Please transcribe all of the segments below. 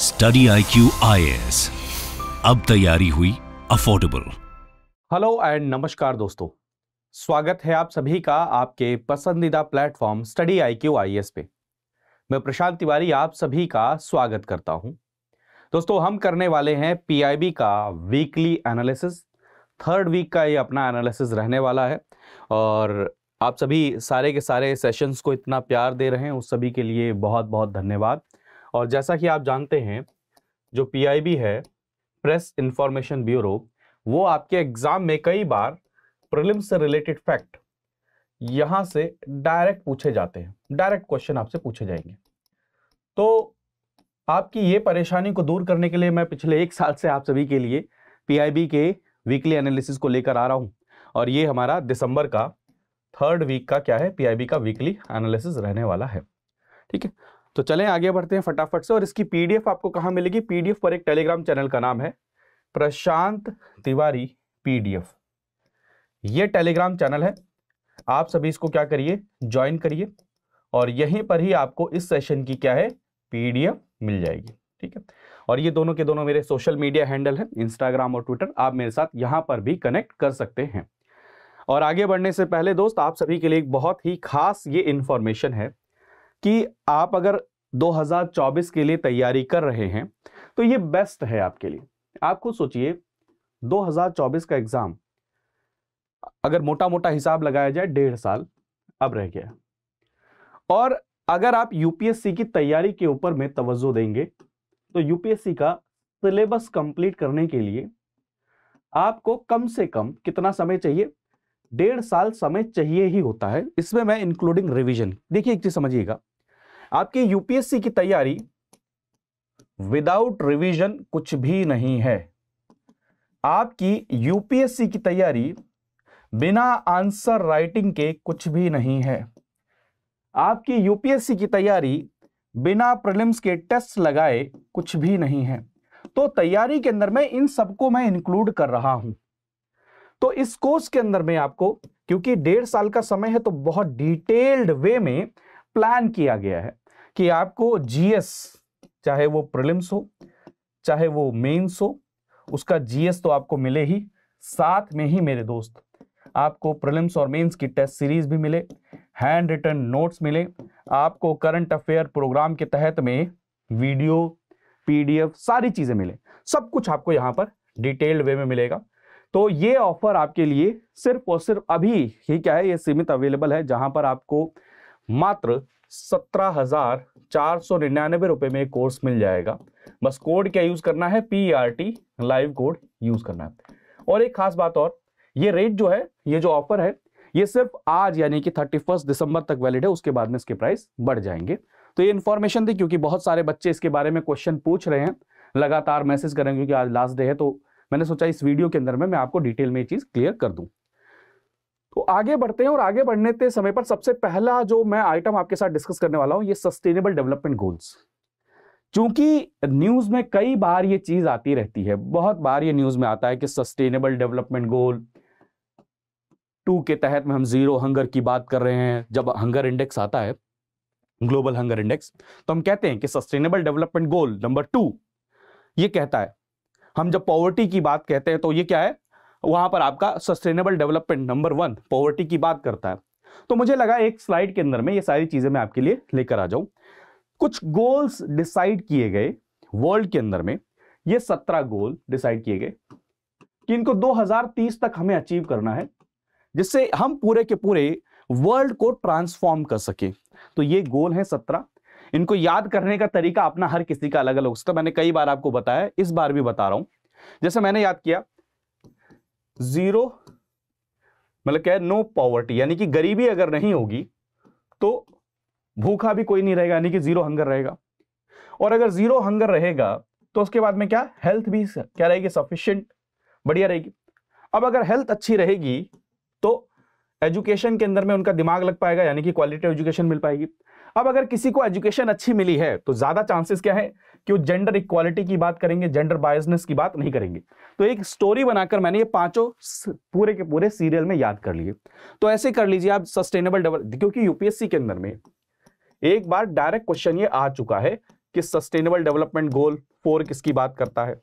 study I Q अब तैयारी हुई अफोर्डेबल हेलो एंड नमस्कार दोस्तों स्वागत है आप सभी का आपके पसंदीदा प्लेटफॉर्म स्टडी आई क्यू पे मैं प्रशांत तिवारी आप सभी का स्वागत करता हूं दोस्तों हम करने वाले हैं पीआईबी का वीकली एनालिसिस थर्ड वीक का ये अपना एनालिसिस रहने वाला है और आप सभी सारे के सारे सेशंस को इतना प्यार दे रहे हैं उस सभी के लिए बहुत बहुत धन्यवाद और जैसा कि आप जानते हैं जो पीआईबी है प्रेस इंफॉर्मेशन ब्यूरो वो आपके एग्जाम में कई बार प्रिलिम से रिलेटेड फैक्ट यहां से डायरेक्ट पूछे जाते हैं डायरेक्ट क्वेश्चन आपसे पूछे जाएंगे तो आपकी ये परेशानी को दूर करने के लिए मैं पिछले एक साल से आप सभी के लिए पीआईबी के वीकली एनालिसिस को लेकर आ रहा हूं और ये हमारा दिसंबर का थर्ड वीक का क्या है पीआईबी का वीकली एनालिसिस रहने वाला है ठीक है तो चलें आगे बढ़ते हैं फटाफट से और इसकी पीडीएफ आपको कहाँ मिलेगी पीडीएफ पर एक टेलीग्राम चैनल का नाम है प्रशांत तिवारी पीडीएफ ये टेलीग्राम चैनल है आप सभी इसको क्या करिए ज्वाइन करिए और यहीं पर ही आपको इस सेशन की क्या है पीडीएफ मिल जाएगी ठीक है और ये दोनों के दोनों मेरे सोशल मीडिया हैंडल है इंस्टाग्राम और ट्विटर आप मेरे साथ यहाँ पर भी कनेक्ट कर सकते हैं और आगे बढ़ने से पहले दोस्त आप सभी के लिए एक बहुत ही खास ये इन्फॉर्मेशन है कि आप अगर 2024 के लिए तैयारी कर रहे हैं तो ये बेस्ट है आपके लिए आप खुद सोचिए 2024 का एग्जाम अगर मोटा मोटा हिसाब लगाया जाए डेढ़ साल अब रह गया और अगर आप यूपीएससी की तैयारी के ऊपर में तवज्जो देंगे तो यूपीएससी का सिलेबस कंप्लीट करने के लिए आपको कम से कम कितना समय चाहिए डेढ़ साल समय चाहिए ही होता है इसमें मैं इंक्लूडिंग रिवीजन देखिए एक चीज समझिएगा आपकी यूपीएससी की तैयारी विदाउट रिवीजन कुछ भी नहीं है आपकी यूपीएससी की तैयारी बिना आंसर राइटिंग के कुछ भी नहीं है आपकी यूपीएससी की तैयारी बिना प्रीलिम्स के टेस्ट लगाए कुछ भी नहीं है तो तैयारी के अंदर में इन सबको मैं इंक्लूड कर रहा हूं तो इस कोर्स के अंदर में आपको क्योंकि डेढ़ साल का समय है तो बहुत डिटेल्ड वे में प्लान किया गया है कि आपको जीएस चाहे वो प्रिलिम्स हो चाहे वो मेंस हो उसका जीएस तो आपको मिले ही साथ में ही मेरे दोस्त आपको प्रिलिम्स और मेंस की टेस्ट सीरीज भी मिले हैंड रिटर्न नोट्स मिले आपको करंट अफेयर प्रोग्राम के तहत में वीडियो पीडीएफ सारी चीज़ें मिले सब कुछ आपको यहाँ पर डिटेल्ड वे में मिलेगा तो ये ऑफर आपके लिए सिर्फ और सिर्फ अभी ही क्या है ये सीमित अवेलेबल है जहां पर आपको मात्र सत्रह हजार चार सौ निन्यानबे रुपए में कोर्स मिल जाएगा बस कोड क्या यूज़ करना है P R T live code use करना है और एक खास बात और ये रेट जो है ये जो ऑफर है ये सिर्फ आज यानी कि थर्टी फर्स्ट दिसंबर तक वैलिड है उसके बाद में इसके प्राइस बढ़ जाएंगे तो ये इन्फॉर्मेशन थी क्योंकि बहुत सारे बच्चे इसके बारे में क्वेश्चन पूछ रहे हैं लगातार मैसेज करें क्योंकि आज लास्ट डे है तो मैंने सोचा इस वीडियो के अंदर में मैं आपको डिटेल में ये चीज़ क्लियर कर दूँ तो आगे बढ़ते हैं और आगे बढ़ने के समय पर सबसे पहला जो मैं आइटम आपके साथ डिस्कस करने वाला हूं ये सस्टेनेबल डेवलपमेंट गोल्स क्योंकि न्यूज में कई बार ये चीज आती रहती है बहुत बार ये न्यूज में आता है कि सस्टेनेबल डेवलपमेंट गोल टू के तहत में हम जीरो हंगर की बात कर रहे हैं जब हंगर इंडेक्स आता है ग्लोबल हंगर इंडेक्स तो हम कहते हैं कि sustainable development goal number two ये कहता है हम जब पॉवर्टी की बात कहते हैं तो ये क्या है वहां पर आपका sustainable development number one poverty की बात करता है तो मुझे लगा एक स्लाइड के अंदर में ये सारी चीज़ें मैं आपके लिए लेकर आ जाऊं कुछ गोल्स डिसाइड किए गए वर्ल्ड के अंदर में ये सत्रह गोल डिसाइड किए गए कि इनको 2030 तक हमें अचीव करना है जिससे हम पूरे के पूरे वर्ल्ड को ट्रांसफॉर्म कर सके तो ये गोल है सत्रह इनको याद करने का तरीका अपना हर किसी का अलग अलग हो सकता है मैंने कई बार आपको बताया इस बार भी बता रहा हूं जैसे मैंने याद किया जीरो मतलब क्या है नो पॉवर्टी यानी कि गरीबी अगर नहीं होगी तो भूखा भी कोई नहीं रहेगा यानी कि जीरो हंगर रहेगा और अगर जीरो हंगर रहेगा तो उसके बाद में क्या हेल्थ भी क्या रहेगी सफिशियंट बढ़िया रहेगी अब अगर हेल्थ अच्छी रहेगी तो एजुकेशन के अंदर में उनका दिमाग लग पाएगा यानी कि क्वालिटी एजुकेशन मिल पाएगी अब अगर किसी को एजुकेशन अच्छी मिली है तो ज्यादा चांसेस क्या है कि वो जेंडर इक्वालिटी की बात करेंगे जेंडर बायसनेस की बात नहीं करेंगे तो एक स्टोरी बनाकर मैंने ये पांचों पूरे के पूरे सीरियल में याद कर लिए तो ऐसे कर लीजिए आप सस्टेनेबल डेवलप क्योंकि यूपीएससी के अंदर में एक बार डायरेक्ट क्वेश्चन ये आ चुका है कि सस्टेनेबल डेवलपमेंट गोल फोर किसकी बात करता है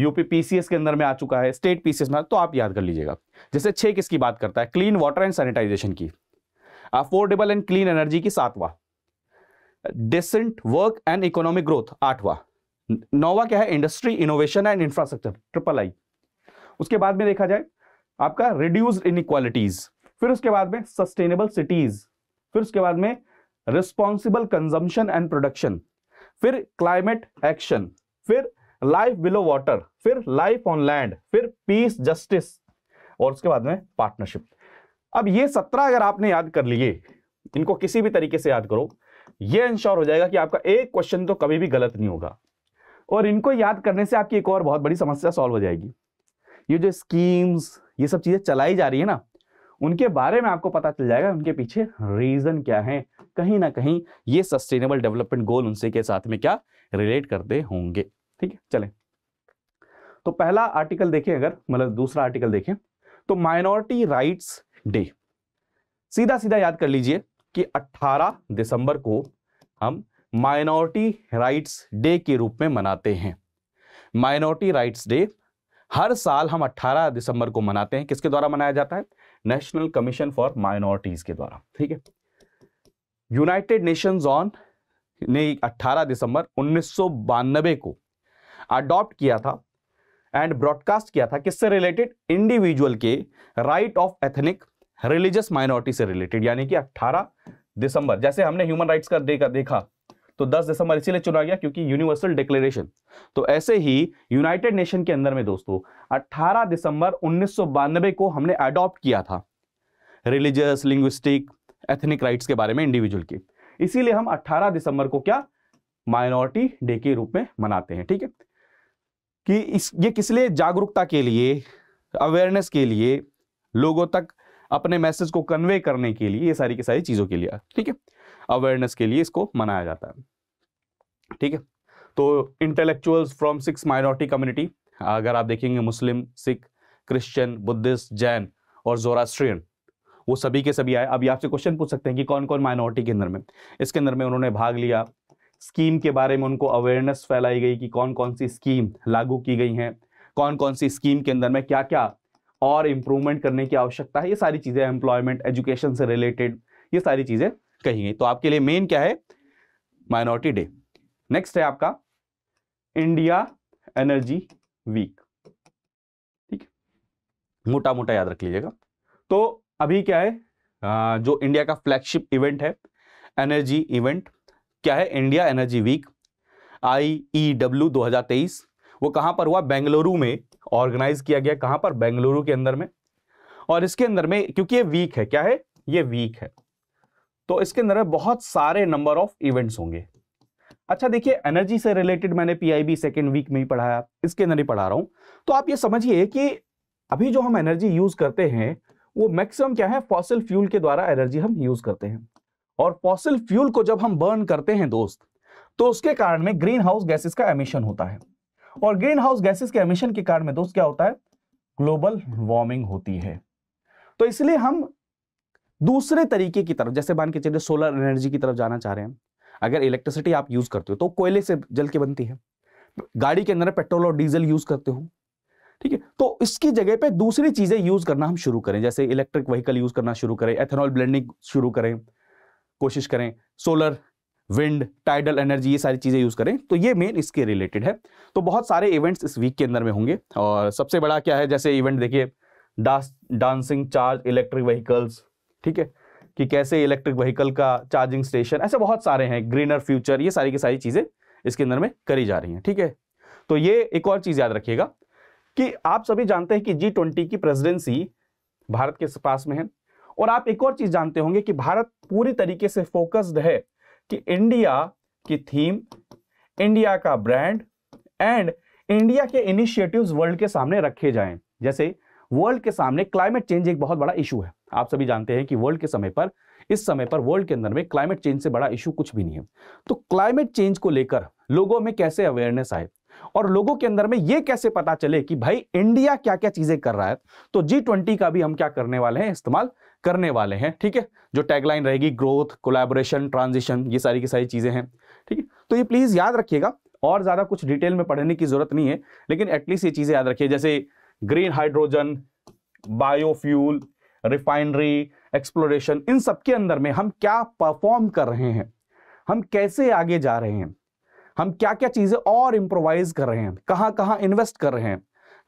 यूपी पीसीएस के अंदर में आ चुका है स्टेट पीसीएस में तो आप याद कर लीजिएगा जैसे छह किसकी बात करता है क्लीन वाटर एंड सैनिटाइजेशन की अफोर्डेबल एंड क्लीन एनर्जी की सातवा decent work and economic growth आठवा नौवा क्या है industry innovation and infrastructure triple I उसके बाद में देखा जाए आपका रिड्यूज इन फिर उसके बाद में सस्टेनेबल सिटीज फिर उसके बाद में रिस्पॉन्सिबल कंजम्पन एंड प्रोडक्शन फिर क्लाइमेट एक्शन फिर लाइफ बिलो वाटर फिर लाइफ ऑन लैंड फिर पीस जस्टिस और उसके बाद में पार्टनरशिप अब ये सत्रह अगर आपने याद कर लिए इनको किसी भी तरीके से याद करो ये इंश्योर हो जाएगा कि आपका एक क्वेश्चन तो कभी भी गलत नहीं होगा और इनको याद करने से आपकी एक और बहुत बड़ी समस्या सॉल्व हो जाएगी ये जो स्कीम्स ये सब चीज़ें चलाई जा रही है ना उनके बारे में आपको पता चल जाएगा उनके पीछे रीज़न क्या है कहीं ना कहीं ये सस्टेनेबल डेवलपमेंट गोल उनसे के साथ में क्या रिलेट करते होंगे ठीक है चले तो पहला आर्टिकल देखें अगर मतलब दूसरा आर्टिकल देखें तो माइनॉरिटी राइट्स डे सीधा सीधा याद कर लीजिए कि 18 दिसंबर को हम माइनॉरिटी राइट्स डे के रूप में मनाते हैं माइनॉरिटी राइट्स डे हर साल हम 18 दिसंबर को मनाते हैं किसके द्वारा मनाया जाता है नेशनल कमीशन फॉर माइनॉरिटीज के द्वारा ठीक है यूनाइटेड नेशंस ऑन ने 18 दिसंबर उन्नीस को अडॉप्ट किया था एंड ब्रॉडकास्ट किया था किससे रिलेटेड इंडिविजुअल के right of ethnic religious minority से रिलेटेड यानी कि 18 दिसंबर जैसे हमने ह्यूमन राइट्स का देखा देखा तो 10 दिसंबर इसीलिए चुना गया क्योंकि यूनिवर्सल डिक्लेरेशन तो ऐसे ही यूनाइटेड नेशन के अंदर में दोस्तों 18 दिसंबर उन्नीस को हमने अडॉप्ट किया था रिलीजियस लिंग्विस्टिक एथनिक राइट्स के बारे में इंडिविजुअल के इसीलिए हम 18 दिसंबर को क्या माइनॉरिटी डे के रूप में मनाते हैं ठीक है कि इस ये किस लिए जागरूकता के लिए अवेयरनेस के लिए लोगों तक अपने मैसेज को कन्वे करने के लिए ये सारी की सारी चीज़ों के लिए ठीक है अवेयरनेस के लिए इसको मनाया जाता है ठीक है तो intellectuals from six minority community अगर आप देखेंगे Muslim Sikh Christian Buddhist Jain और जोरास्ट्रियन वो सभी के सभी आए अभी आपसे क्वेश्चन पूछ सकते हैं कि कौन कौन माइनॉरिटी के अंदर में इसके अंदर में उन्होंने भाग लिया स्कीम के बारे में उनको अवेयरनेस फैलाई गई कि कौन कौन सी स्कीम लागू की गई हैं कौन कौन सी स्कीम के अंदर में क्या क्या और इम्प्रूवमेंट करने की आवश्यकता है ये सारी चीज़ें एम्प्लॉयमेंट एजुकेशन से रिलेटेड ये सारी चीज़ें कही गई तो आपके लिए मेन क्या है माइनॉरिटी डे नेक्स्ट है आपका इंडिया एनर्जी वीक ठीक है मोटा मोटा याद रख लीजिएगा तो अभी क्या है जो इंडिया का फ्लैगशिप इवेंट है एनर्जी इवेंट क्या है India energy week I E W दो वो कहाँ पर हुआ बेंगलुरु में ऑर्गेनाइज किया गया कहां पर बेंगलुरु के अंदर में और इसके अंदर में क्योंकि ये वीक है क्या है ये वीक है तो इसके अंदर में बहुत सारे नंबर ऑफ इवेंट्स होंगे अच्छा देखिए एनर्जी से रिलेटेड मैंने पीआईबी सेकेंड वीक में ही पढ़ाया इसके अंदर ही पढ़ा रहा हूं तो आप ये समझिए कि अभी जो हम एनर्जी यूज करते हैं वो मैक्सिमम क्या है फॉसिल फ्यूल के द्वारा एनर्जी हम यूज करते हैं और फॉसिल फ्यूल को जब हम बर्न करते हैं दोस्त तो उसके कारण में ग्रीन हाउस गैसेस का एमिशन होता है और ग्रीन हाउस गैसेस के एमिशन के कारण में दोस्त क्या होता है ग्लोबल वार्मिंग होती है तो इसलिए हम दूसरे तरीके की तरफ जैसे मान के चलिए सोलर एनर्जी की तरफ जाना चाह रहे हैं अगर इलेक्ट्रिसिटी आप यूज करते हो तो कोयले से जल के बनती है गाड़ी के अंदर पेट्रोल और डीजल यूज करते हो ठीक है तो इसकी जगह पे दूसरी चीजें यूज करना हम शुरू करें जैसे इलेक्ट्रिक व्हीकल यूज करना शुरू करें एथेनॉल ब्लेंडिंग शुरू करें कोशिश करें सोलर विंड टाइडल एनर्जी ये सारी चीज़ें यूज़ करें तो ये मेन इसके रिलेटेड है तो बहुत सारे इवेंट्स इस वीक के अंदर में होंगे और सबसे बड़ा क्या है जैसे इवेंट देखिए dance dancing charge electric vehicles ठीक है कि कैसे इलेक्ट्रिक व्हीकल का चार्जिंग स्टेशन ऐसे बहुत सारे हैं ग्रीनर फ्यूचर ये सारी की सारी चीज़ें इसके अंदर में करी जा रही हैं ठीक है तो ये एक और चीज़ याद रखिएगा कि आप सभी जानते हैं कि जी ट्वेंटी की प्रेसिडेंसी भारत के पास में है और आप एक और चीज़ जानते होंगे कि भारत पूरी तरीके से फोकस्ड है कि इंडिया की थीम इंडिया का ब्रांड एंड इंडिया के इनिशिएटिव्स वर्ल्ड के सामने रखे जाएं जैसे वर्ल्ड के सामने क्लाइमेट चेंज एक बहुत बड़ा इशू है आप सभी जानते हैं कि वर्ल्ड के समय पर इस समय पर वर्ल्ड के अंदर में क्लाइमेट चेंज से बड़ा इशू कुछ भी नहीं है तो क्लाइमेट चेंज को लेकर लोगों में कैसे अवेयरनेस आए और लोगों के अंदर में ये कैसे पता चले कि भाई इंडिया क्या क्या चीजें कर रहा है तो जी ट्वेंटी का भी हम क्या करने वाले हैं इस्तेमाल करने वाले हैं ठीक है जो टैगलाइन रहेगी ग्रोथ कोलैबोरेशन ट्रांजिशन ये सारी की सारी चीज़ें हैं ठीक है तो ये प्लीज़ याद रखिएगा और ज़्यादा कुछ डिटेल में पढ़ने की ज़रूरत नहीं है लेकिन एटलीस्ट ये चीज़ें याद रखिए जैसे green hydrogen biofuel refinery exploration इन सबके अंदर में हम क्या परफॉर्म कर रहे हैं हम कैसे आगे जा रहे हैं हम क्या क्या चीज़ें और इम्प्रोवाइज कर रहे हैं कहाँ कहाँ इन्वेस्ट कर रहे हैं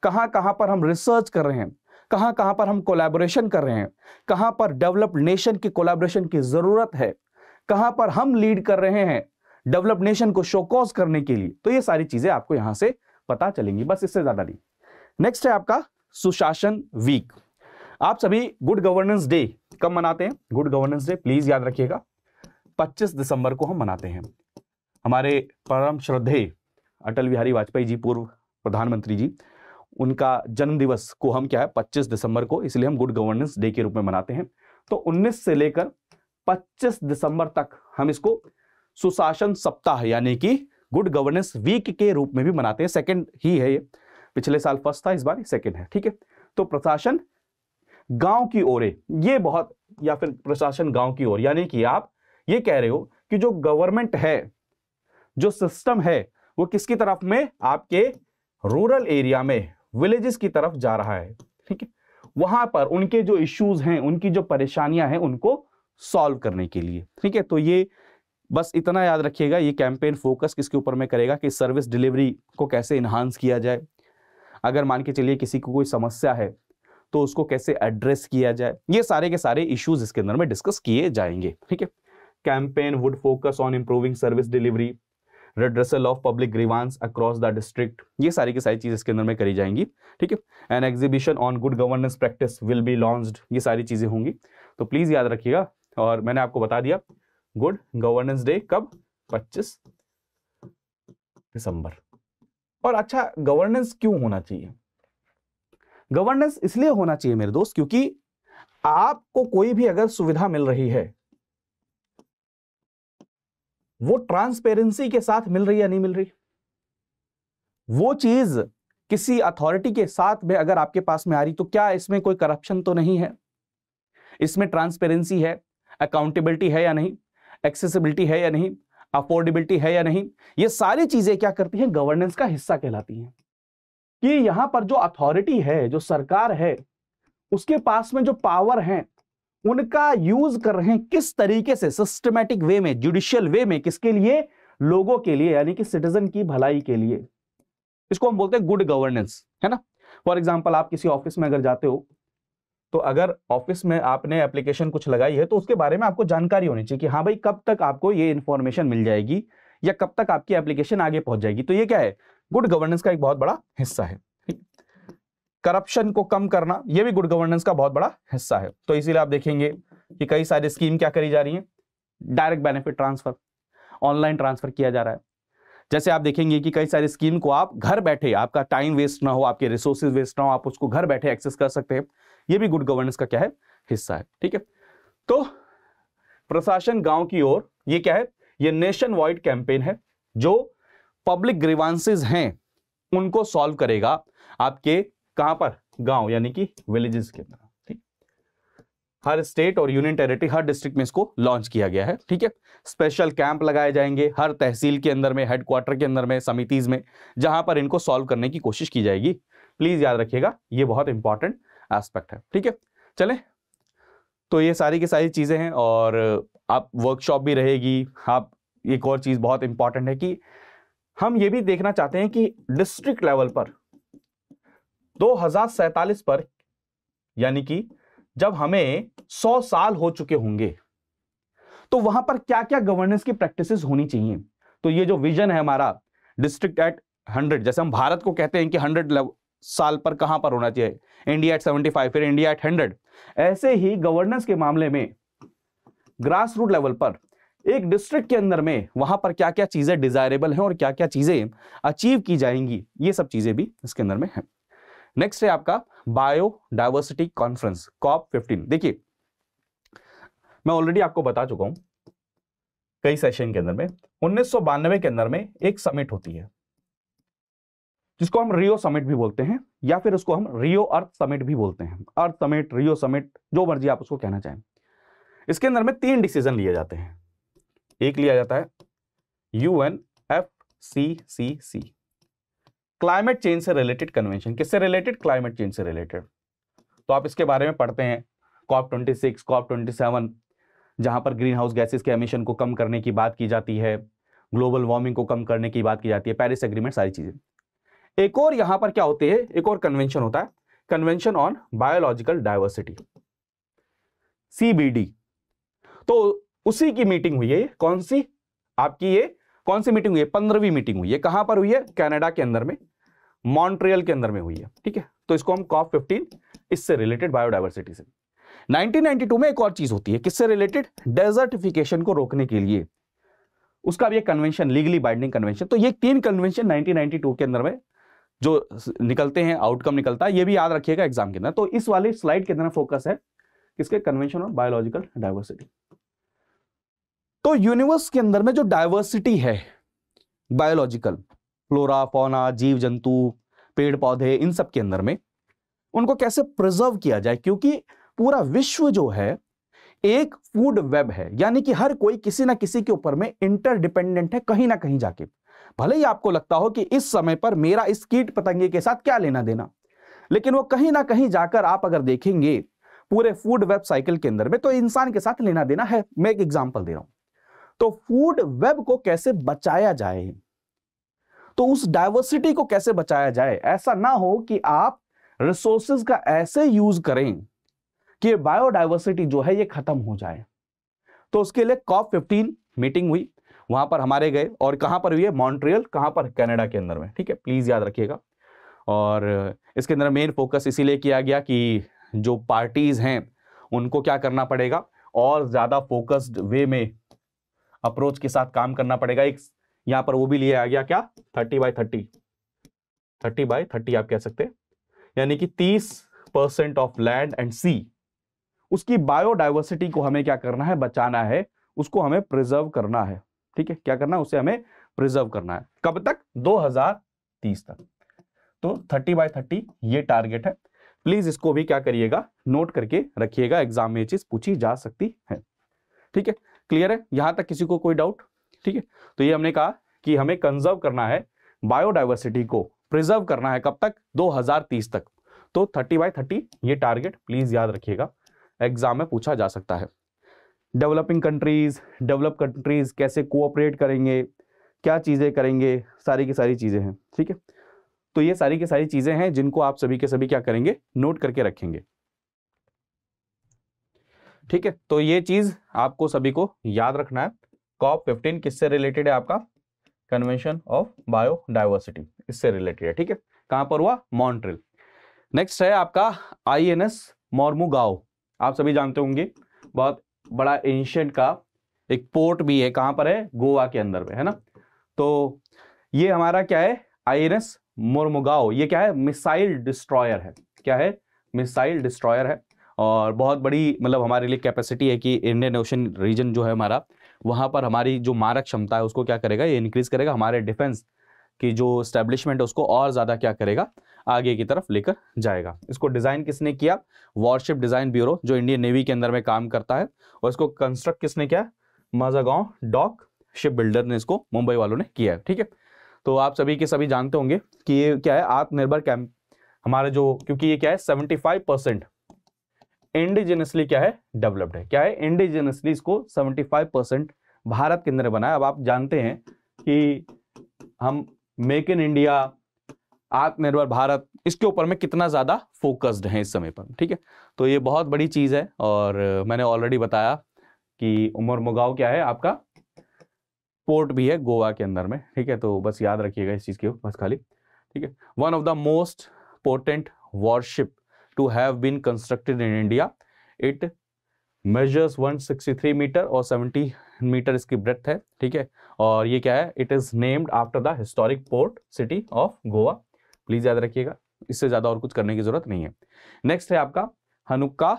कहाँ कहाँ पर हम रिसर्च कर रहे हैं कहां कहां पर हम कोलैबोरेशन कर रहे हैं कहां पर डेवलप्ड नेशन की कोलैबोरेशन की ज़रूरत है कहां पर हम लीड कर रहे हैं डेवलप्ड नेशन को शोकॉज करने के लिए तो ये सारी चीज़ें आपको यहाँ से पता चलेंगी बस इससे ज़्यादा नहीं नेक्स्ट है आपका सुशासन वीक आप सभी गुड गवर्नेंस डे कब मनाते हैं गुड गवर्नेंस डे प्लीज याद रखिएगा 25 दिसंबर को हम मनाते हैं हमारे परम श्रद्धे अटल बिहारी वाजपेयी जी पूर्व प्रधानमंत्री जी उनका जन्मदिवस को हम क्या है 25 दिसंबर को इसलिए हम गुड गवर्नेंस डे के रूप में मनाते हैं तो 19 से लेकर 25 दिसंबर तक हम इसको सुशासन सप्ताह यानी कि गुड गवर्नेंस वीक के रूप में भी मनाते हैं सेकंड ही है ये पिछले साल फर्स्ट था इस बार सेकंड है ठीक है तो प्रशासन गांव की ओर ये बहुत या फिर प्रशासन गांव की ओर यानी कि आप ये कह रहे हो कि जो गवर्नमेंट है जो सिस्टम है वो किसकी तरफ में आपके रूरल एरिया में विलेजेस की तरफ जा रहा है ठीक है वहां पर उनके जो इश्यूज हैं उनकी जो परेशानियां हैं उनको सॉल्व करने के लिए ठीक है तो ये बस इतना याद रखिएगा ये कैंपेन फोकस किसके ऊपर में करेगा कि सर्विस डिलीवरी को कैसे इन्हांस किया जाए अगर मान के चलिए किसी को कोई समस्या है तो उसको कैसे एड्रेस किया जाए ये सारे के सारे इश्यूज इसके अंदर में डिस्कस किए जाएंगे ठीक है campaign would focus on improving service delivery redressal of public grievance across the district ये सारी की सारी चीज़ इसके अंदर में करी जाएंगी ठीक है an exhibition on good governance practice will be launched ये सारी चीज़ें होंगी तो प्लीज़ याद रखिएगा और मैंने आपको बता दिया गुड गवर्नेंस डे कब 25 दिसंबर और अच्छा गवर्नेंस क्यों होना चाहिए गवर्नेंस इसलिए होना चाहिए मेरे दोस्त क्योंकि आपको कोई भी अगर सुविधा मिल रही है वो ट्रांसपेरेंसी के साथ मिल रही या नहीं मिल रही वो चीज किसी अथॉरिटी के साथ में अगर आपके पास में आ रही तो क्या इसमें कोई करप्शन तो नहीं है इसमें ट्रांसपेरेंसी है अकाउंटेबिलिटी है या नहीं एक्सेसिबिलिटी है या नहीं अफोर्डेबिलिटी है या नहीं ये सारी चीजें क्या करती हैं गवर्नेंस का हिस्सा कहलाती हैं कि यहां पर जो अथॉरिटी है जो सरकार है उसके पास में जो पावर है उनका यूज कर रहे हैं किस तरीके से सिस्टमेटिक वे में जुडिशियल वे में किसके लिए लोगों के लिए यानी कि सिटीजन की भलाई के लिए इसको हम बोलते हैं गुड गवर्नेंस है ना फॉर एग्जाम्पल आप किसी ऑफिस में अगर जाते हो तो अगर ऑफिस में आपने एप्लीकेशन कुछ लगाई है तो उसके बारे में आपको जानकारी होनी चाहिए कि हाँ भाई कब तक आपको ये इन्फॉर्मेशन मिल जाएगी या कब तक आपकी एप्लीकेशन आगे पहुंच जाएगी तो ये क्या है गुड गवर्नेंस का एक बहुत बड़ा हिस्सा है ठीक करप्शन को कम करना यह भी गुड गवर्नेंस का बहुत बड़ा हिस्सा है तो इसीलिए आप देखेंगे कि कई सारे स्कीम क्या करी जा रही है direct benefit transfer online transfer किया जा रहा है जैसे आप देखेंगे कि कई सारी स्कीम को आप घर बैठे आपका टाइम वेस्ट ना हो आपके रिसोर्सेज वेस्ट ना हो आप उसको घर बैठे एक्सेस कर सकते हैं ये भी गुड गवर्नेंस का क्या है हिस्सा है ठीक है तो प्रशासन गांव की ओर ये क्या है ये नेशन वाइड कैंपेन है जो पब्लिक ग्रीवांसेज हैं उनको सॉल्व करेगा आपके कहां पर गांव यानी कि विलेजेस के अंदर हर स्टेट और यूनियन टेरिटरी हर डिस्ट्रिक्ट में इसको लॉन्च किया गया है ठीक है स्पेशल कैंप लगाए जाएंगे हर तहसील के अंदर में हेडक्वार्टर के अंदर में समितिज में जहां पर इनको सॉल्व करने की कोशिश की जाएगी प्लीज याद रखिएगा ये बहुत इंपॉर्टेंट एस्पेक्ट है ठीक है चले तो ये सारी की सारी चीज़ें हैं और आप वर्कशॉप भी रहेगी आप एक और चीज़ बहुत इंपॉर्टेंट है कि हम ये भी देखना चाहते हैं कि डिस्ट्रिक्ट लेवल पर दो पर यानी कि जब हमें 100 साल हो चुके होंगे तो वहां पर क्या क्या गवर्नेंस की प्रैक्टिसेस होनी चाहिए तो ये जो विजन है हमारा डिस्ट्रिक्ट एट 100 जैसे हम भारत को कहते हैं कि 100 साल पर कहां पर होना चाहिए इंडिया एट 75 फिर इंडिया एट 100 ऐसे ही गवर्नेंस के मामले में ग्रास रूट लेवल पर एक डिस्ट्रिक्ट के अंदर में वहां पर क्या क्या चीजें डिजायरेबल है और क्या क्या चीजें अचीव की जाएंगी ये सब चीजें भी इसके अंदर में है नेक्स्ट है आपका बायोडाइवर्सिटी कॉन्फ्रेंस कॉप फिफ्टीन देखिए मैं ऑलरेडी आपको बता चुका हूं कई सेशन के अंदर में उन्नीस के अंदर में एक समिट होती है जिसको हम रियो समिट भी बोलते हैं या फिर उसको हम रियो अर्थ समिट भी बोलते हैं अर्थ समिट रियो समिट जो मर्जी आप उसको कहना चाहें इसके अंदर में तीन डिसीजन लिए जाते हैं एक लिया जाता है U N F C C C climate change से रिलेटेड कन्वेंशन किससे रिलेटेड क्लाइमेट चेंज से रिलेटेड तो आप इसके बारे में पढ़ते हैं COP twenty six COP twenty seven जहाँ पर ग्रीन हाउस गैसेज के एमिशन को कम करने की बात की जाती है ग्लोबल वार्मिंग को कम करने की बात की जाती है पेरिस एग्रीमेंट सारी चीज़ें एक और यहाँ पर क्या होती है एक और कन्वेंशन होता है कन्वेंशन ऑन बायोलॉजिकल डाइवर्सिटी सी तो उसी की मीटिंग हुई है कौन सी आपकी ये कौन सी मीटिंग हुई है पंद्रहवीं मीटिंग हुई है कहां पर हुई है कनाडा के अंदर में मॉन्ट्रियल के अंदर में हुई है ठीक है तो इसको हम कॉप फिफ्टीन इससे रिलेटेड बायोडाइवर्सिटी से 1992 में एक और चीज होती है किससे रिलेटेड डेजर्टिफिकेशन को रोकने के लिए उसका भी एक कन्वेंशन लीगली बाइंडिंग कन्वेंशन तो ये तीन कन्वेंशन 1992 के अंदर में जो निकलते हैं आउटकम निकलता है ये भी याद रखिएगा एग्जाम के अंदर तो इस वाले स्लाइड के अंदर फोकस है किसके कन्वेंशन ऑन बायोलॉजिकल डाइवर्सिटी तो यूनिवर्स के अंदर में जो डायवर्सिटी है बायोलॉजिकल फ्लोरा फौना जीव जंतु पेड़ पौधे इन सब के अंदर में उनको कैसे प्रिजर्व किया जाए क्योंकि पूरा विश्व जो है एक फूड वेब है यानी कि हर कोई किसी ना किसी के ऊपर में इंटरडिपेंडेंट है कहीं ना कहीं जाके भले ही आपको लगता हो कि इस समय पर मेरा इस कीट पतंगे के साथ क्या लेना देना लेकिन वो कहीं ना कहीं जाकर आप अगर देखेंगे पूरे फूड वेब साइकिल के अंदर में तो इंसान के साथ लेना देना है मैं एक एग्जाम्पल दे रहा हूं तो फूड वेब को कैसे बचाया जाए तो उस डायवर्सिटी को कैसे बचाया जाए ऐसा ना हो कि आप रिसोर्सेज का ऐसे यूज करें कि बायोडाइवर्सिटी जो है ये खत्म हो जाए तो उसके लिए कॉप फिफ्टीन मीटिंग हुई वहां पर हमारे गए और कहां पर हुई है मॉन्ट्रियल कहां पर कनाडा के अंदर में ठीक है प्लीज याद रखिएगा और इसके अंदर मेन फोकस इसीलिए किया गया कि जो पार्टीज हैं उनको क्या करना पड़ेगा और ज्यादा फोकस्ड वे में अप्रोच के साथ काम करना पड़ेगा एक यहां पर वो भी लिया आ गया क्या thirty by thirty thirty by thirty आप कह सकते यानी कि तीस percent of land and sea उसकी बायोडाइवर्सिटी को हमें क्या करना है बचाना है उसको हमें प्रिजर्व करना है ठीक है क्या करना है उसे हमें प्रिजर्व करना है कब तक 2030 तक तो 30 बाय 30 ये टारगेट है प्लीज इसको भी क्या करिएगा नोट करके रखिएगा एग्जाम में ये चीज पूछी जा सकती है ठीक है क्लियर है यहां तक किसी को कोई डाउट ठीक है तो ये हमने कहा कि हमें कंजर्व करना है बायोडाइवर्सिटी को प्रिजर्व करना है कब तक 2030 तक तो 30 बाय 30 ये टारगेट प्लीज याद रखिएगा एग्जाम में पूछा जा सकता है डेवलपिंग कंट्रीज डेवलप कंट्रीज कैसे कोऑपरेट करेंगे क्या चीज़ें करेंगे सारी की सारी चीज़ें हैं ठीक है तो ये सारी की सारी चीज़ें हैं जिनको आप सभी के सभी क्या करेंगे नोट करके रखेंगे ठीक है तो ये चीज़ आपको सभी को याद रखना है कॉप फिफ्टीन किससे रिलेटेड है आपका कन्वेंशन ऑफ बायोडाइवर्सिटी इससे रिलेटेड है ठीक है कहां पर हुआ मॉन्ट्रिल नेक्स्ट है आपका आई एन एस मोर्मुगाओ आप सभी जानते होंगे बहुत बड़ा एंशियंट का एक पोर्ट भी है कहां पर है गोवा के अंदर में है ना तो ये हमारा क्या है आई एन एस मोर्मुगाओ ये क्या है मिसाइल डिस्ट्रॉयर है क्या है मिसाइल डिस्ट्रॉयर है और बहुत बड़ी मतलब हमारे लिए कैपेसिटी है कि इंडियन ओशन रीजन जो है हमारा वहाँ पर हमारी जो मारक क्षमता है उसको क्या करेगा ये इंक्रीज करेगा हमारे डिफेंस की जो स्टैब्लिशमेंट है उसको और ज़्यादा क्या करेगा आगे की तरफ लेकर जाएगा इसको डिज़ाइन किसने किया वॉरशिप डिज़ाइन ब्यूरो जो इंडियन नेवी के अंदर में काम करता है और इसको कंस्ट्रक्ट किसने किया माजागांव डॉक शिप बिल्डर ने इसको मुंबई वालों ने किया है ठीक है तो आप सभी के सभी जानते होंगे कि ये क्या है आत्मनिर्भर कैंप हमारे जो क्योंकि ये क्या है सेवेंटी परसेंट इंडिजिनसली क्या है डेवलप्ड है क्या है इंडिजिनसली इसको 75 परसेंट भारत के अंदर बनाया अब आप जानते हैं कि हम मेक इन इंडिया आत्मनिर्भर भारत इसके ऊपर में कितना ज़्यादा फोकस्ड है इस समय पर ठीक है तो ये बहुत बड़ी चीज़ है और मैंने ऑलरेडी बताया कि उमर मुगाव क्या है आपका पोर्ट भी है गोवा के अंदर में ठीक है तो बस याद रखिएगा इस चीज़ के बस खाली ठीक है one of the most potent warship to have been constructed in India it measures 163 metre और 70 मीटर इसकी ब्रेथ है ठीक है और ये क्या है it is named after the historic port city of Goa please याद रखिएगा इससे ज़्यादा और कुछ करने की ज़रूरत नहीं है नेक्स्ट है आपका हनुक्का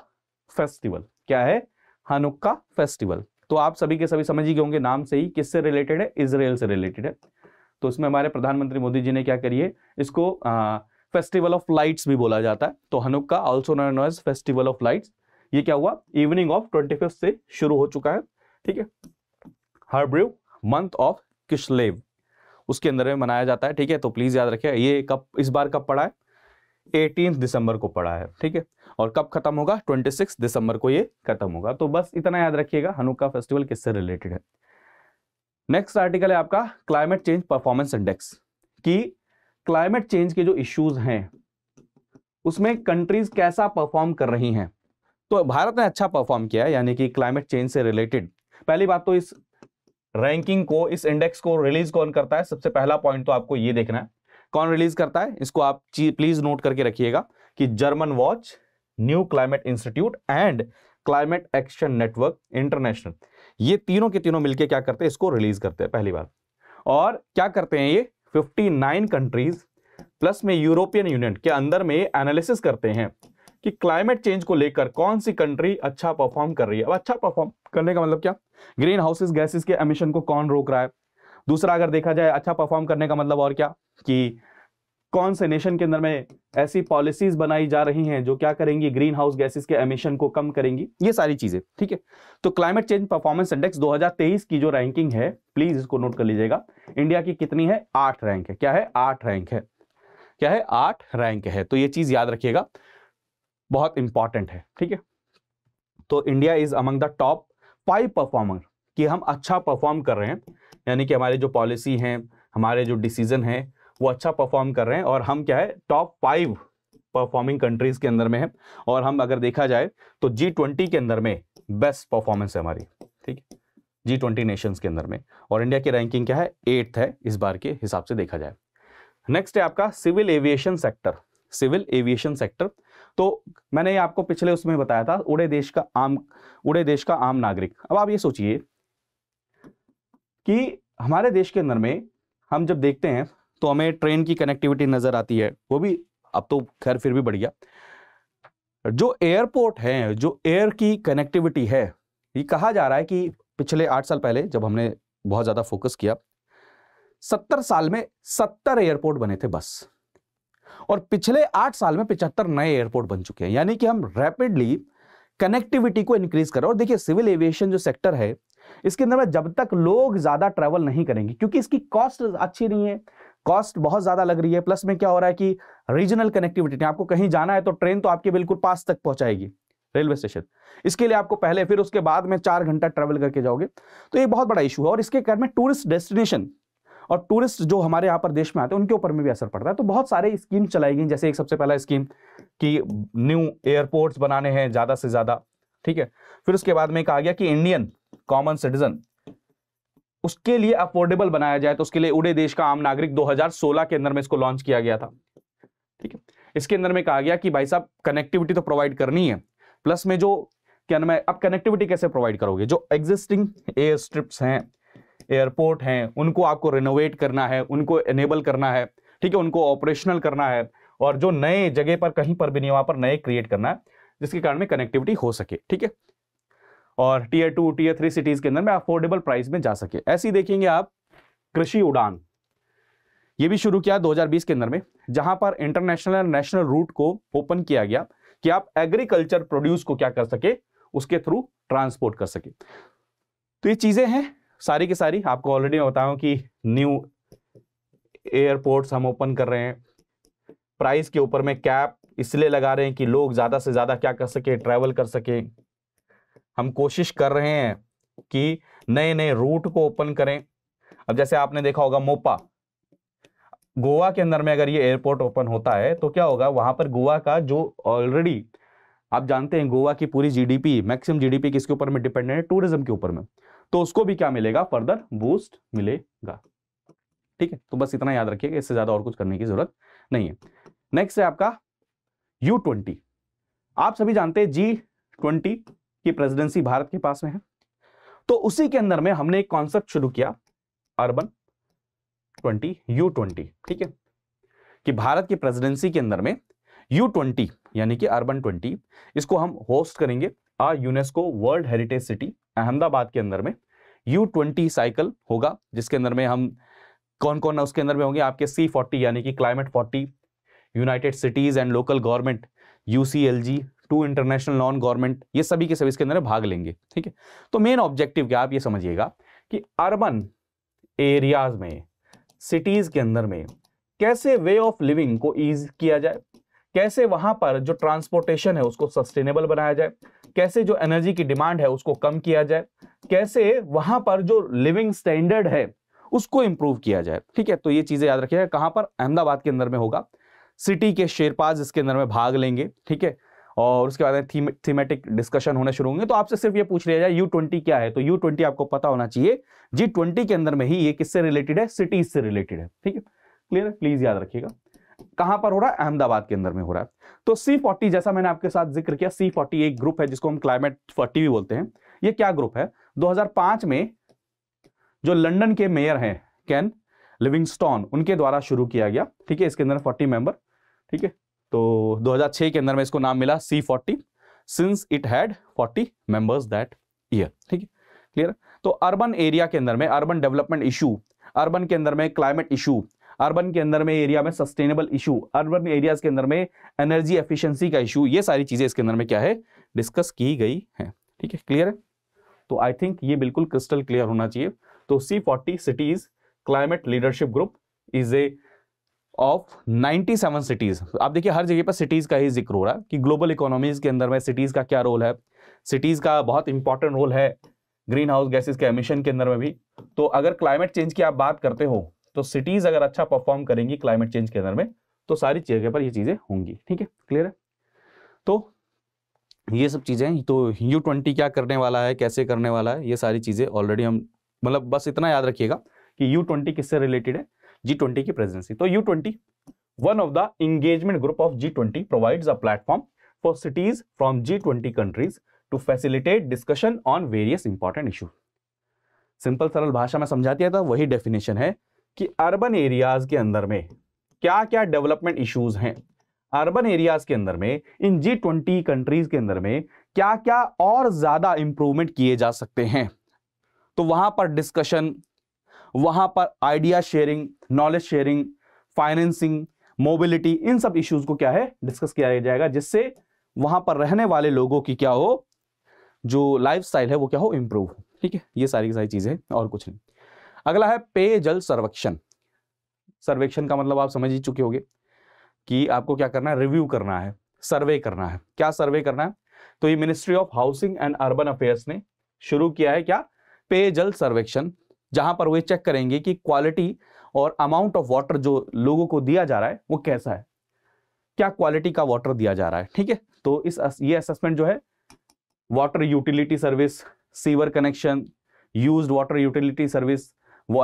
फेस्टिवल क्या है हनुक्का फेस्टिवल तो आप सभी के सभी समझ ही गए होंगे नाम से ही किससे रिलेटेड है इसराइल से रिलेटेड है तो इसमें हमारे प्रधानमंत्री मोदी जी ने क्या करिए इसको आ, फेस्टिवल ऑफ लाइट्स भी बोला जाता है तो Hanukkah also known as festival of lights ये क्या हुआ इवनिंग ऑफ ट्वेंटी फिफ्थ से शुरू हो चुका है ठीक है Hebrew month of Kislev उसके अंदर में मनाया जाता है ठीक है तो प्लीज याद रखिए ये कब इस बार कब पड़ा है एटीन दिसंबर को पड़ा है ठीक है और कब खत्म होगा ट्वेंटी सिक्स दिसंबर को ये खत्म होगा तो बस इतना याद रखिएगा हनुक्का फेस्टिवल किससे रिलेटेड है नेक्स्ट आर्टिकल है आपका क्लाइमेट चेंज परफॉर्मेंस इंडेक्स की क्लाइमेट चेंज के जो इश्यूज हैं उसमें कंट्रीज कैसा परफॉर्म कर रही हैं तो भारत ने अच्छा परफॉर्म किया है यानी कि क्लाइमेट चेंज से रिलेटेड पहली बात तो इस रैंकिंग को इस इंडेक्स को रिलीज कौन करता है सबसे पहला पॉइंट तो आपको ये देखना है कौन रिलीज करता है इसको आप प्लीज नोट करके रखिएगा कि German watch new climate institute and climate action network international ये तीनों के तीनों मिलके क्या करते हैं इसको रिलीज करते हैं पहली बार और क्या करते हैं ये 59 कंट्रीज प्लस में यूरोपियन यूनियन के अंदर में एनालिसिस करते हैं कि क्लाइमेट चेंज को लेकर कौन सी कंट्री अच्छा परफॉर्म कर रही है अब अच्छा परफॉर्म करने का मतलब क्या ग्रीन हाउसेस गैसेस के एमिशन को कौन रोक रहा है दूसरा अगर देखा जाए अच्छा परफॉर्म करने का मतलब और क्या कि कौन से नेशन के अंदर में ऐसी पॉलिसीज बनाई जा रही हैं जो क्या करेंगी ग्रीन हाउस गैसेस के एमिशन को कम करेंगी ये सारी चीजें ठीक है तो क्लाइमेट चेंज परफॉर्मेंस इंडेक्स 2023 की जो रैंकिंग है प्लीज इसको नोट कर लीजिएगा इंडिया की कितनी है आठ रैंक है क्या है आठ रैंक है क्या है आठ रैंक है तो ये चीज याद रखिएगा बहुत इंपॉर्टेंट है ठीक है तो India is among the top five performer कि हम अच्छा परफॉर्म कर रहे हैं यानी कि हमारे जो पॉलिसी हैं हमारे जो डिसीजन हैं वो अच्छा परफॉर्म कर रहे हैं और हम क्या है टॉप फाइव परफॉर्मिंग कंट्रीज के अंदर में है और हम अगर देखा जाए तो जी ट्वेंटी के अंदर में बेस्ट परफॉर्मेंस है हमारी ठीक जी ट्वेंटी नेशंस के अंदर में और इंडिया की रैंकिंग क्या है एट्थ है इस बार के हिसाब से देखा जाए नेक्स्ट है आपका civil aviation sector civil aviation sector तो मैंने ये आपको पिछले उसमें बताया था उड़े देश का आम उड़े देश का आम नागरिक अब आप ये सोचिए कि हमारे देश के अंदर में हम जब देखते हैं तो हमें ट्रेन की कनेक्टिविटी नज़र आती है वो भी अब तो खैर फिर भी बढ़ गया जो एयरपोर्ट है जो एयर की कनेक्टिविटी है ये कहा जा रहा है कि पिछले आठ साल पहले जब हमने बहुत ज़्यादा फोकस किया सत्तर साल में सत्तर एयरपोर्ट बने थे बस और पिछले आठ साल में पिछहत्तर नए एयरपोर्ट बन चुके हैं यानी कि हम रैपिडली कनेक्टिविटी को इंक्रीज कर रहे और देखिए सिविल एविएशन जो सेक्टर है इसके अंदर में जब तक लोग ज़्यादा ट्रैवल नहीं करेंगे क्योंकि इसकी कॉस्ट अच्छी नहीं है कॉस्ट बहुत ज्यादा लग रही है प्लस में क्या हो रहा है कि रीजनल कनेक्टिविटी आपको कहीं जाना है तो ट्रेन तो आपके बिल्कुल पास तक पहुंचाएगी रेलवे स्टेशन इसके लिए आपको पहले फिर उसके बाद में चार घंटा ट्रेवल करके जाओगे तो ये बहुत बड़ा इशू है और इसके कारण में टूरिस्ट डेस्टिनेशन और टूरिस्ट जो हमारे यहाँ पर देश में आते हैं उनके ऊपर में भी असर पड़ता है तो बहुत सारे स्कीम चलाई गई जैसे एक सबसे पहला स्कीम कि न्यू एयरपोर्ट्स बनाने हैं ज़्यादा से ज़्यादा ठीक है फिर उसके बाद में कहा गया कि इंडियन कॉमन सिटीजन उसके लिए अफोर्डेबल बनाया जाए तो उसके लिए उड़े देश का आम नागरिक 2016 के अंदर में इसको लॉन्च किया गया था ठीक है इसके अंदर में कहा गया कि भाई साहब कनेक्टिविटी तो प्रोवाइड करनी है प्लस में जो क्या नाम है अब कनेक्टिविटी कैसे प्रोवाइड करोगे जो एग्जिस्टिंग एयर स्ट्रिप्स हैं एयरपोर्ट हैं उनको आपको रिनोवेट करना है उनको एनेबल करना है ठीक है उनको ऑपरेशनल करना है और जो नए जगह पर कहीं पर भी नहीं वहां पर नए क्रिएट करना है जिसके कारण में कनेक्टिविटी हो सके ठीक है और tier two tier three cities के अंदर में अफोर्डेबल प्राइस में जा सके ऐसी देखेंगे आप कृषि उड़ान ये भी शुरू किया 2020 के अंदर में जहां पर इंटरनेशनल एंड नेशनल रूट को ओपन किया गया कि आप एग्रीकल्चर प्रोड्यूस को क्या कर सके उसके थ्रू ट्रांसपोर्ट कर सके तो ये चीजें हैं सारी की सारी आपको ऑलरेडी मैं बताऊं कि न्यू एयरपोर्ट्स हम ओपन कर रहे हैं प्राइस के ऊपर में कैप इसलिए लगा रहे हैं कि लोग ज्यादा से ज्यादा क्या कर सके ट्रैवल कर सकें हम कोशिश कर रहे हैं कि नए नए रूट को ओपन करें अब जैसे आपने देखा होगा मोपा गोवा के अंदर में अगर ये एयरपोर्ट ओपन होता है तो क्या होगा वहां पर गोवा का जो ऑलरेडी आप जानते हैं गोवा की पूरी जीडीपी मैक्सिमम जीडीपी किसके ऊपर में डिपेंडेंट है टूरिज्म के ऊपर में तो उसको भी क्या मिलेगा फर्दर बूस्ट मिलेगा ठीक है तो बस इतना याद रखिएगा इससे ज्यादा और कुछ करने की जरूरत नहीं है नेक्स्ट है आपका यू ट्वेंटी आप सभी जानते हैं जी ट्वेंटी कि प्रेसिडेंसी भारत के पास में है तो उसी के अंदर में हमने एक कॉन्सेप्ट शुरू किया अर्बन ट्वेंटी यू ट्वेंटी ठीक है कि भारत की प्रेसिडेंसी के अंदर में यू ट्वेंटी यानी कि अर्बन ट्वेंटी इसको हम होस्ट करेंगे आ UNESCO world heritage city Ahmedabad के अंदर में यू ट्वेंटी साइकिल होगा जिसके अंदर में हम कौन कौन उसके अंदर में होंगे आपके सी फोर्टी यानी कि climate forty united cities and local government U C L G too international non government ये सभी के सभी इसके अंदर भाग लेंगे ठीक है तो मेन ऑब्जेक्टिव क्या आप ये समझिएगा कि अर्बन एरियाज में सिटीज के अंदर में कैसे वे ऑफ लिविंग को ईज किया जाए कैसे वहां पर जो ट्रांसपोर्टेशन है उसको सस्टेनेबल बनाया जाए कैसे जो एनर्जी की डिमांड है उसको कम किया जाए कैसे वहां पर जो लिविंग स्टैंडर्ड है उसको इंप्रूव किया जाए ठीक है तो ये चीजें याद रखिएगा कहां पर अहमदाबाद के अंदर में होगा सिटी के शेरपाज इसके अंदर में भाग लेंगे ठीक है और उसके बाद थीम, थीमेटिक डिस्कशन होने शुरू होंगे तो आपसे सिर्फ ये पूछ लिया जाए यू ट्वेंटी क्या है तो यू ट्वेंटी आपको पता होना चाहिए जी ट्वेंटी के अंदर में ही ये किससे रिलेटेड है सिटीज से रिलेटेड है ठीक है क्लियर है प्लीज याद रखिएगा कहां पर हो रहा है अहमदाबाद के अंदर में हो रहा है तो सी फोर्टी जैसा मैंने आपके साथ जिक्र किया सी फोर्टी एक ग्रुप है जिसको हम क्लाइमेट फोर्टी भी बोलते हैं ये क्या ग्रुप है 2005 में जो लंदन के मेयर हैं कैन लिविंगस्टोन उनके द्वारा शुरू किया गया ठीक है इसके अंदर फोर्टी मेंबर ठीक है तो 2006 के अंदर में इसको नाम मिला C forty since it had 40 members that year ठीक है क्लियर तो अर्बन एरिया के अंदर में अर्बन डेवलपमेंट इशू अर्बन के अंदर में क्लाइमेट इशू अर्बन के अंदर में एरिया में सस्टेनेबल इशू अर्बन एरियाज के अंदर में एनर्जी एफिशिएंसी का इशू ये सारी चीजें इसके अंदर में क्या है डिस्कस की गई है ठीक है क्लियर है तो आई थिंक ये बिल्कुल क्रिस्टल क्लियर होना चाहिए तो C forty cities climate leadership group is a of 97 cities आप देखिए हर जगह पर सिटीज़ का ही जिक्र हो रहा है कि ग्लोबल इकोनॉमीज़ के अंदर में सिटीज़ का क्या रोल है सिटीज़ का बहुत इंपॉर्टेंट रोल है ग्रीन हाउस गैसेज के एमिशन के अंदर में भी तो अगर क्लाइमेट चेंज की आप बात करते हो तो सिटीज़ अगर अच्छा परफॉर्म करेंगी क्लाइमेट चेंज के अंदर में तो सारी जगह पर ये चीज़ें होंगी ठीक है क्लियर है तो ये सब चीज़ें तो यू ट्वेंटी क्या करने वाला है कैसे करने वाला है ये सारी चीज़ें ऑलरेडी हम मतलब बस इतना याद रखिएगा कि यू ट्वेंटी किससे रिलेटेड है जी ट्वेंटी की प्रेजिडेंसी तो U twenty one of the engagement group of G twenty provide a platform for cities from G twenty countries to facilitate discussion on various important issue simple सरल भाषा में समझा दिया था तो वही डेफिनेशन है कि अर्बन एरियाज के अंदर में क्या क्या डेवलपमेंट इश्यूज हैं अर्बन एरियाज के अंदर में इन जी ट्वेंटी कंट्रीज के अंदर में क्या क्या और ज्यादा इंप्रूवमेंट किए जा सकते हैं तो वहां पर डिस्कशन वहां पर idea sharing knowledge sharing financing mobility इन सब इश्यूज को क्या है डिस्कस किया जाएगा जिससे वहां पर रहने वाले लोगों की क्या हो जो लाइफ है वो क्या हो इम्प्रूव हो ठीक है ये सारी की सारी चीज़ें और कुछ नहीं अगला है पेयजल सर्वेक्षण सर्वेक्षण का मतलब आप समझ ही चुके होंगे कि आपको क्या करना है रिव्यू करना है सर्वे करना है क्या सर्वे करना है तो ये ministry of housing and urban affairs ने शुरू किया है क्या पेयजल सर्वेक्षण जहां पर वे चेक करेंगे कि क्वालिटी और अमाउंट ऑफ वाटर जो लोगों को दिया जा रहा है वो कैसा है क्या क्वालिटी का वाटर दिया जा रहा है ठीक है तो इस ये असेसमेंट जो है water utility service sewer connection use water utility service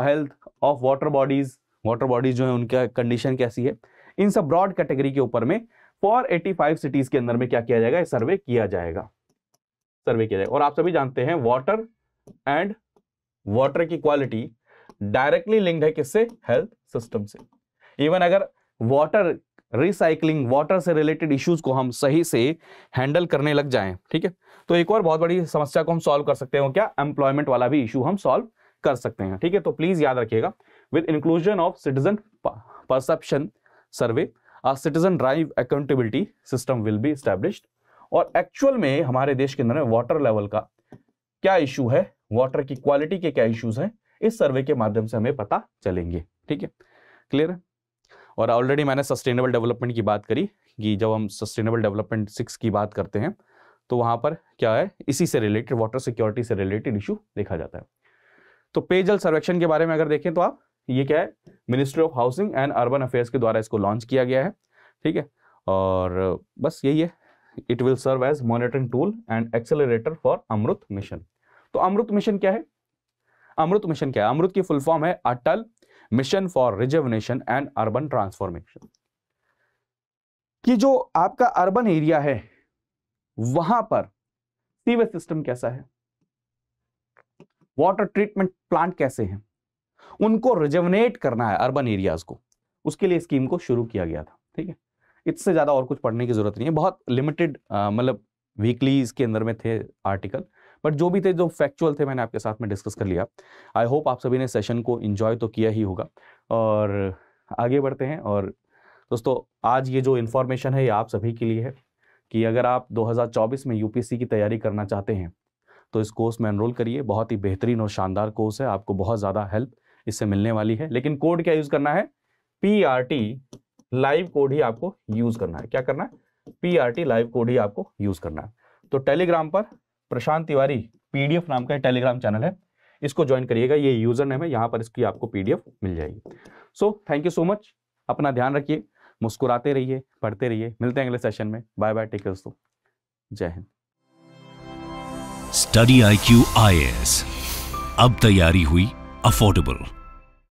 health of water bodies water bodies जो है उनका कंडीशन कैसी है इन सब ब्रॉड कैटेगरी के ऊपर में फॉर एटी सिटीज के अंदर में क्या किया जाएगा सर्वे किया जाएगा सर्वे किया जाएगा और आप सभी जानते हैं वाटर एंड वाटर की क्वालिटी डायरेक्टली लिंक्ड है किससे हेल्थ सिस्टम से इवन अगर वाटर रिसाइकलिंग वाटर से रिलेटेड इश्यूज को हम सही से हैंडल करने लग जाएं ठीक है तो एक और बहुत बड़ी समस्या को हम सॉल्व कर सकते हैं क्या एम्प्लॉयमेंट वाला भी इशू हम सॉल्व कर सकते हैं ठीक है तो प्लीज याद रखिएगा with inclusion of citizen perception survey citizen drive accountability system will be establish और एक्चुअल में हमारे देश के अंदर वाटर लेवल का क्या इशू है वाटर की क्वालिटी के क्या इश्यूज हैं इस सर्वे के माध्यम से हमें पता चलेंगे ठीक है क्लियर है और ऑलरेडी मैंने सस्टेनेबल डेवलपमेंट की बात करी कि जब हम सस्टेनेबल डेवलपमेंट सिक्स की बात करते हैं तो वहां पर क्या है इसी से रिलेटेड वाटर सिक्योरिटी से रिलेटेड इशू देखा जाता है तो पेयजल सर्वेक्षण के बारे में अगर देखें तो आप ये क्या है ministry of housing and urban affairs के द्वारा इसको लॉन्च किया गया है ठीक है और बस यही है it will serve as monitoring tool and accelerator for Amrut mission तो अमृत मिशन क्या है अमृत मिशन क्या है अमृत की फुल फॉर्म है Atal mission for rejuvenation and urban transformation कि जो आपका अर्बन एरिया है वहां पर सीवेज सिस्टम कैसा है वाटर ट्रीटमेंट प्लांट कैसे हैं उनको रिजर्वनेट करना है अर्बन एरियाज को उसके लिए स्कीम को शुरू किया गया था ठीक है इससे ज़्यादा और कुछ पढ़ने की ज़रूरत नहीं है बहुत लिमिटेड मतलब वीकली इसके अंदर में थे आर्टिकल बट जो भी थे जो फैक्चुअल थे मैंने आपके साथ में डिस्कस कर लिया आई होप आप सभी ने सेशन को इन्जॉय तो किया ही होगा और आगे बढ़ते हैं और दोस्तों आज ये जो इन्फॉर्मेशन है ये आप सभी के लिए है कि अगर आप 2024 में यूपीएससी की तैयारी करना चाहते हैं तो इस कोर्स में एनरोल करिए बहुत ही बेहतरीन और शानदार कोर्स है आपको बहुत ज़्यादा हेल्प इससे मिलने वाली है लेकिन कोड क्या यूज़ करना है P R T live code ही आपको यूज़ करना है क्या करना है P R T live code ही आपको यूज़ करना है तो टेलीग्राम पर प्रशांत तिवारी पीडीएफ नाम का टेलीग्राम चैनल है इसको ज्वाइन करिएगा ये यूजर नेम है यहाँ पर इसकी आपको पीडीएफ मिल जाएगी so thank you so much अपना ध्यान रखिए मुस्कुराते रहिए पढ़ते रहिए मिलते हैं अगले सेशन में बाय बाय टेक दोस्तों जय Hind study I Q I S अब तैयारी हुई अफोर्डेबल